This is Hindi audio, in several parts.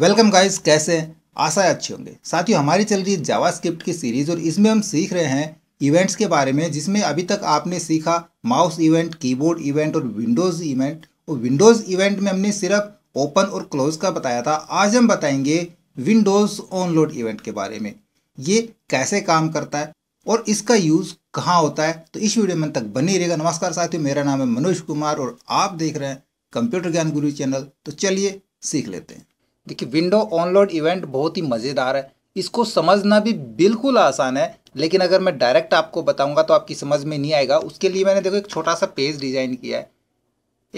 वेलकम गाइस कैसे आशा अच्छे होंगे साथियों हमारी चल रही जावा स्क्रिप्ट की सीरीज़ और इसमें हम सीख रहे हैं इवेंट्स के बारे में जिसमें अभी तक आपने सीखा माउस इवेंट कीबोर्ड इवेंट और विंडोज़ इवेंट और विंडोज़ इवेंट में हमने सिर्फ ओपन और क्लोज का बताया था आज हम बताएंगे विंडोज़ ऑनलोड इवेंट के बारे में ये कैसे काम करता है और इसका यूज़ कहाँ होता है तो इस वीडियो में तक बनी रहेगा नमस्कार साथियों मेरा नाम है मनोज कुमार और आप देख रहे हैं कंप्यूटर ज्ञान गुरु चैनल तो चलिए सीख लेते हैं देखिए विंडो ऑनलोड इवेंट बहुत ही मज़ेदार है इसको समझना भी बिल्कुल आसान है लेकिन अगर मैं डायरेक्ट आपको बताऊंगा तो आपकी समझ में नहीं आएगा उसके लिए मैंने देखो एक छोटा सा पेज डिज़ाइन किया है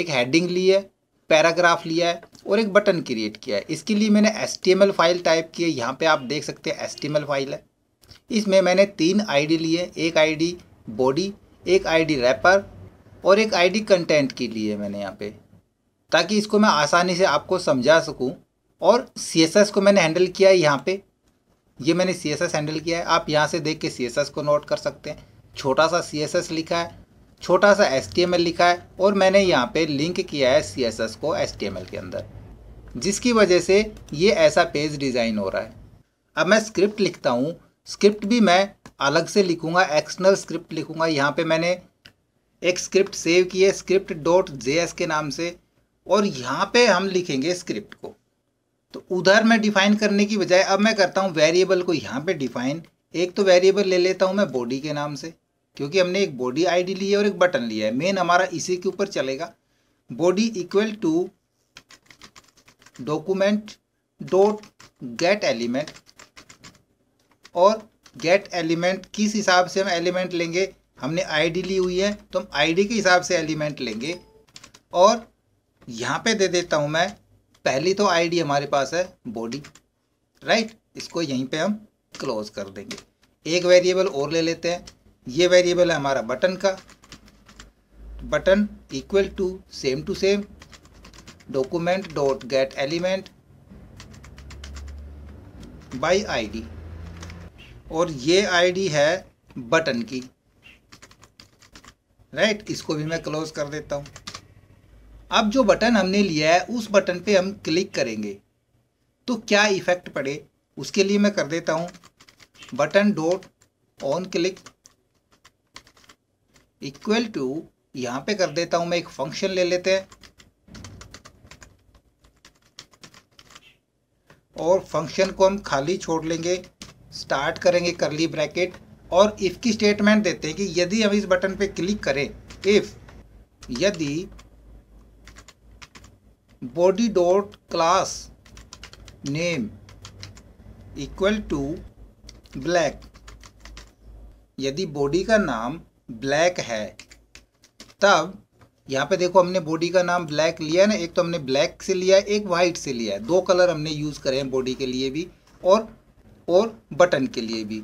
एक हेडिंग ली है पैराग्राफ लिया है और एक बटन क्रिएट किया है इसके लिए मैंने एस फाइल टाइप की है यहाँ पर आप देख सकते हैं एस फाइल है इसमें मैंने तीन आई डी लिए एक डी बॉडी एक डी रैपर और एक डी कंटेंट की लिए मैंने यहाँ पर ताकि इसको मैं आसानी से आपको समझा सकूँ और सी को मैंने हैंडल किया है यहाँ पे ये मैंने सी हैंडल किया है आप यहाँ से देख के सी को नोट कर सकते हैं छोटा सा सी लिखा है छोटा सा एस लिखा है और मैंने यहाँ पे लिंक किया है सी को एस के अंदर जिसकी वजह से ये ऐसा पेज डिज़ाइन हो रहा है अब मैं स्क्रिप्ट लिखता हूँ स्क्रिप्ट भी मैं अलग से लिखूँगा एक्सटर्नल स्क्रिप्ट लिखूँगा यहाँ पे मैंने एक स्क्रिप्ट सेव की है स्क्रिप्ट डॉट जे के नाम से और यहाँ पे हम लिखेंगे स्क्रिप्ट को तो उधर मैं डिफाइन करने की बजाय अब मैं करता हूँ वेरिएबल को यहाँ पे डिफाइन एक तो वेरिएबल ले लेता हूँ मैं बॉडी के नाम से क्योंकि हमने एक बॉडी आईडी ली है और एक बटन लिया है मेन हमारा इसी के ऊपर चलेगा body equal to document dot get element और गेट एलिमेंट किस हिसाब से हम एलिमेंट लेंगे हमने आईडी ली हुई है तो हम आईडी के हिसाब से एलिमेंट लेंगे और यहाँ पे दे देता हूँ मैं पहली तो आईडी हमारे पास है बॉडी राइट इसको यहीं पे हम क्लोज कर देंगे एक वेरिएबल और ले लेते हैं ये वेरिएबल है हमारा बटन का button equal to same to same document dot get element by ID और ये आईडी है बटन की राइट right? इसको भी मैं क्लोज कर देता हूँ अब जो बटन हमने लिया है उस बटन पे हम क्लिक करेंगे तो क्या इफ़ेक्ट पड़े उसके लिए मैं कर देता हूँ button dot on click equal to यहाँ पे कर देता हूँ मैं एक फंक्शन ले लेते हैं और फंक्शन को हम खाली छोड़ लेंगे स्टार्ट करेंगे करली ब्रैकेट और इफ़ की स्टेटमेंट देते हैं कि यदि हम इस बटन पे क्लिक करें इफ़ यदि body dot class name equal to black यदि बॉडी का नाम ब्लैक है तब यहाँ पे देखो हमने बॉडी का नाम ब्लैक लिया ना एक तो हमने ब्लैक से लिया है एक वाइट से लिया है दो कलर हमने यूज़ करे हैं बॉडी के लिए भी और और बटन के लिए भी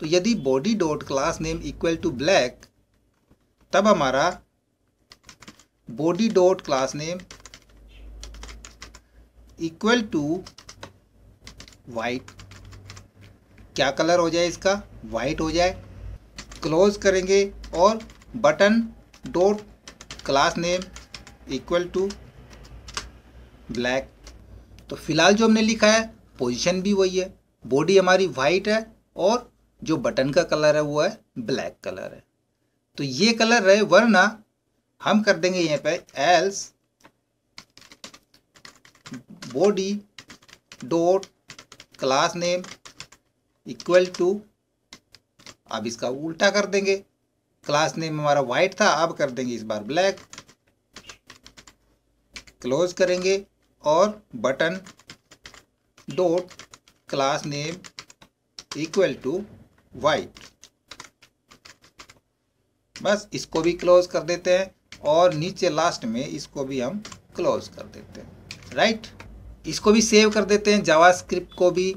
तो यदि body dot class name equal to black तब हमारा body dot class name equal to white क्या कलर हो जाए इसका वाइट हो जाए क्लोज करेंगे और button dot class name equal to black तो फिलहाल जो हमने लिखा है पोजीशन भी वही है बॉडी हमारी वाइट है और जो बटन का कलर है वो है ब्लैक कलर है तो ये कलर रहे वरना हम कर देंगे यहाँ पे else body dot class name equal to अब इसका उल्टा कर देंगे क्लास नेम हमारा वाइट था अब कर देंगे इस बार ब्लैक क्लोज करेंगे और button dot class name equal to white बस इसको भी क्लोज कर देते हैं और नीचे लास्ट में इसको भी हम क्लोज कर देते हैं राइट right? इसको भी सेव कर देते हैं जावास्क्रिप्ट को भी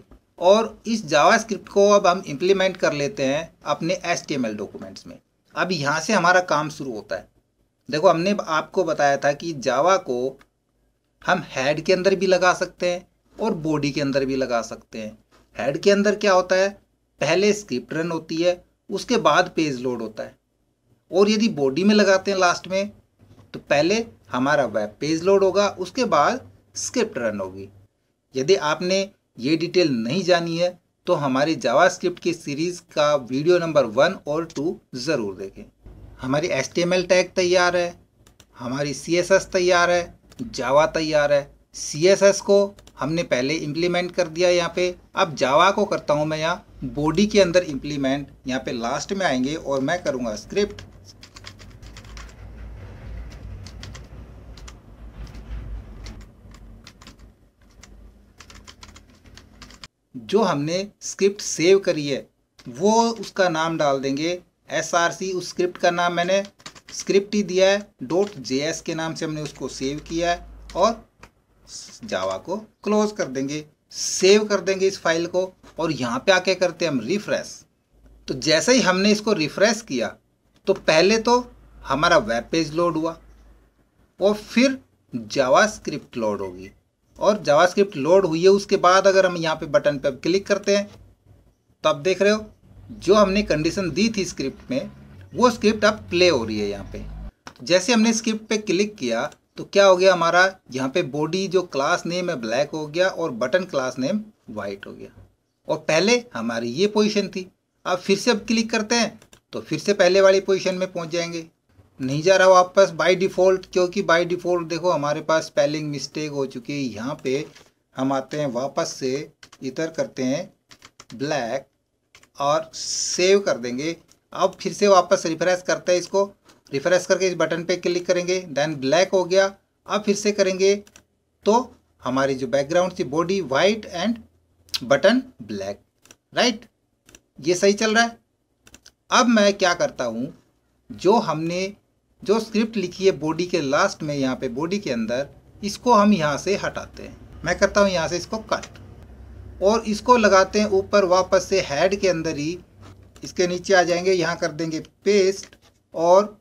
और इस जावास्क्रिप्ट को अब हम इम्प्लीमेंट कर लेते हैं अपने एच डॉक्यूमेंट्स में अब यहाँ से हमारा काम शुरू होता है देखो हमने आपको बताया था कि जावा को हम हेड के अंदर भी लगा सकते हैं और बॉडी के अंदर भी लगा सकते हैं हेड के अंदर क्या होता है पहले स्क्रिप्ट रन होती है उसके बाद पेज लोड होता है और यदि बॉडी में लगाते हैं लास्ट में तो पहले हमारा वेब पेज लोड होगा उसके बाद स्क्रिप्ट रन होगी यदि आपने ये डिटेल नहीं जानी है तो हमारी जावास्क्रिप्ट की सीरीज़ का वीडियो नंबर वन और टू ज़रूर देखें हमारी एस टैग तैयार है हमारी सी तैयार है जावा तैयार है सी को हमने पहले इम्प्लीमेंट कर दिया यहाँ पे अब जावा को करता हूँ मैं यहाँ बॉडी के अंदर इम्प्लीमेंट यहाँ पे लास्ट में आएंगे और मैं करूँगा स्क्रिप्ट जो हमने स्क्रिप्ट सेव करी है वो उसका नाम डाल देंगे एस आर सी उस स्क्रिप्ट का नाम मैंने स्क्रिप्ट ही दिया है डॉट जे एस के नाम से हमने उसको सेव किया है और जावा को क्लोज कर देंगे सेव कर देंगे इस फाइल को और यहाँ पे आके करते हैं हम रिफ्रेश तो जैसे ही हमने इसको रिफ्रेश किया तो पहले तो हमारा वेब पेज लोड हुआ और फिर जावा स्क्रिप्ट लोड होगी और जावास्क्रिप्ट लोड हुई है उसके बाद अगर हम यहाँ पे बटन पे क्लिक करते हैं तो आप देख रहे हो जो हमने कंडीशन दी थी स्क्रिप्ट में वो स्क्रिप्ट अब प्ले हो रही है यहाँ पे जैसे हमने स्क्रिप्ट पे क्लिक किया तो क्या हो गया हमारा यहाँ पे बॉडी जो क्लास नेम है ब्लैक हो गया और बटन क्लास नेम वाइट हो गया और पहले हमारी ये पोजीशन थी अब फिर से अब क्लिक करते हैं तो फिर से पहले वाली पोजीशन में पहुँच जाएंगे नहीं जा रहा वापस बाई डिफ़ॉल्ट क्योंकि बाई डिफ़ॉल्ट देखो हमारे पास स्पेलिंग मिस्टेक हो चुकी है यहाँ पे हम आते हैं वापस से इतर करते हैं ब्लैक और सेव कर देंगे अब फिर से वापस रिफ्रेश करते हैं इसको रिफ्रेश करके इस बटन पे क्लिक करेंगे देन ब्लैक हो गया अब फिर से करेंगे तो हमारी जो बैकग्राउंड थी body white and button black right ये सही चल रहा है अब मैं क्या करता हूँ जो हमने जो स्क्रिप्ट लिखी है बॉडी के लास्ट में यहाँ पे बॉडी के अंदर इसको हम यहाँ से हटाते हैं मैं करता हूँ यहाँ से इसको कट और इसको लगाते हैं ऊपर वापस से हेड के अंदर ही इसके नीचे आ जाएंगे यहाँ कर देंगे पेस्ट और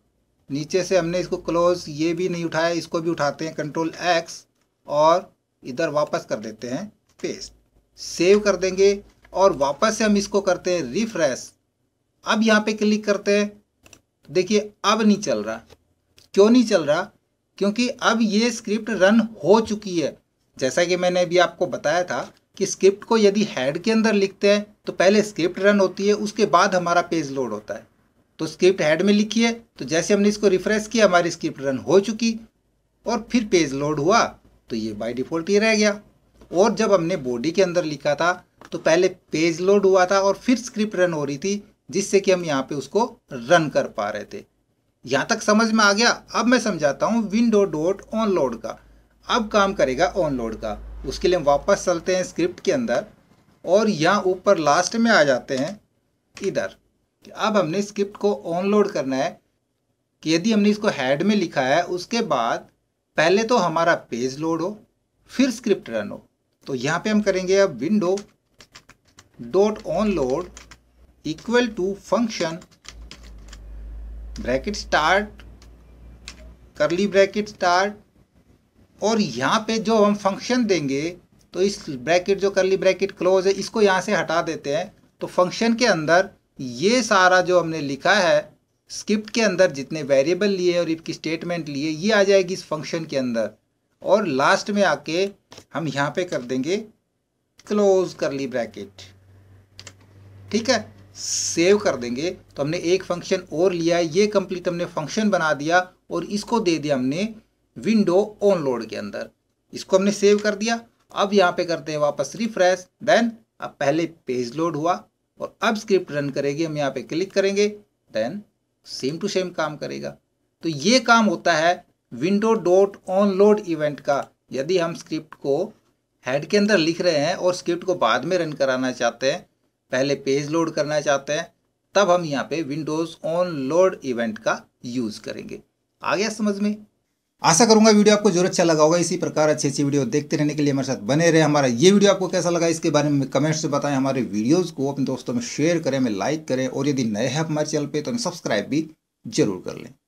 नीचे से हमने इसको क्लोज ये भी नहीं उठाया इसको भी उठाते हैं कंट्रोल एक्स और इधर वापस कर देते हैं पेस्ट सेव कर देंगे और वापस से हम इसको करते हैं रिफ्रेश अब यहाँ पे क्लिक करते हैं देखिए अब नहीं चल रहा क्यों नहीं चल रहा क्योंकि अब ये स्क्रिप्ट रन हो चुकी है जैसा कि मैंने अभी आपको बताया था कि स्क्रिप्ट को यदि हेड के अंदर लिखते हैं तो पहले स्क्रिप्ट रन होती है उसके बाद हमारा पेज लोड होता है तो स्क्रिप्ट हेड में लिखी है तो जैसे हमने इसको रिफ्रेश किया हमारी स्क्रिप्ट रन हो चुकी और फिर पेज लोड हुआ तो ये बाय डिफ़ॉल्ट ये रह गया और जब हमने बॉडी के अंदर लिखा था तो पहले पेज लोड हुआ था और फिर स्क्रिप्ट रन हो रही थी जिससे कि हम यहाँ पे उसको रन कर पा रहे थे यहाँ तक समझ में आ गया अब मैं समझाता हूँ विंडो डॉट ऑन लोड का अब काम करेगा ऑन लोड का उसके लिए हम वापस चलते हैं स्क्रिप्ट के अंदर और यहाँ ऊपर लास्ट में आ जाते हैं इधर अब हमने स्क्रिप्ट को ऑन लोड करना है कि यदि हमने इसको हेड में लिखा है उसके बाद पहले तो हमारा पेज लोड हो फिर स्क्रिप्ट रन हो तो यहाँ पे हम करेंगे अब window dot on load equal to function bracket start curly bracket start और यहाँ पे जो हम फंक्शन देंगे तो इस ब्रैकेट जो करली ब्रैकेट क्लोज है इसको यहाँ से हटा देते हैं तो फंक्शन के अंदर ये सारा जो हमने लिखा है स्क्रिप्ट के अंदर जितने वेरिएबल लिए और इसकी स्टेटमेंट लिए ये आ जाएगी इस फंक्शन के अंदर और लास्ट में आके हम यहाँ पे कर देंगे क्लोज करली ब्रैकेट ठीक है सेव कर देंगे तो हमने एक फंक्शन और लिया ये कंप्लीट हमने फंक्शन बना दिया और इसको दे दिया हमने विंडो ऑन लोड के अंदर इसको हमने सेव कर दिया अब यहाँ पे करते हैं वापस रिफ्रेश देन अब पहले पेज लोड हुआ और अब स्क्रिप्ट रन करेगी हम यहाँ पे क्लिक करेंगे देन सेम टू सेम काम करेगा तो ये काम होता है window dot on load event का यदि हम स्क्रिप्ट को हेड के अंदर लिख रहे हैं और स्क्रिप्ट को बाद में रन कराना चाहते हैं पहले पेज लोड करना चाहते हैं तब हम यहाँ पे विंडोज ऑन लोड इवेंट का यूज करेंगे आ गया समझ में आशा करूंगा वीडियो आपको जरूर अच्छा लगा होगा इसी प्रकार अच्छी अच्छी वीडियो देखते रहने के लिए हमारे साथ बने रहे हमारा ये वीडियो आपको कैसा लगा इसके बारे में कमेंट्स में बताएं हमारे वीडियोस को अपने दोस्तों में शेयर करें लाइक करें और यदि नए हैं हमारे चैनल पे तो सब्सक्राइब भी जरूर कर लें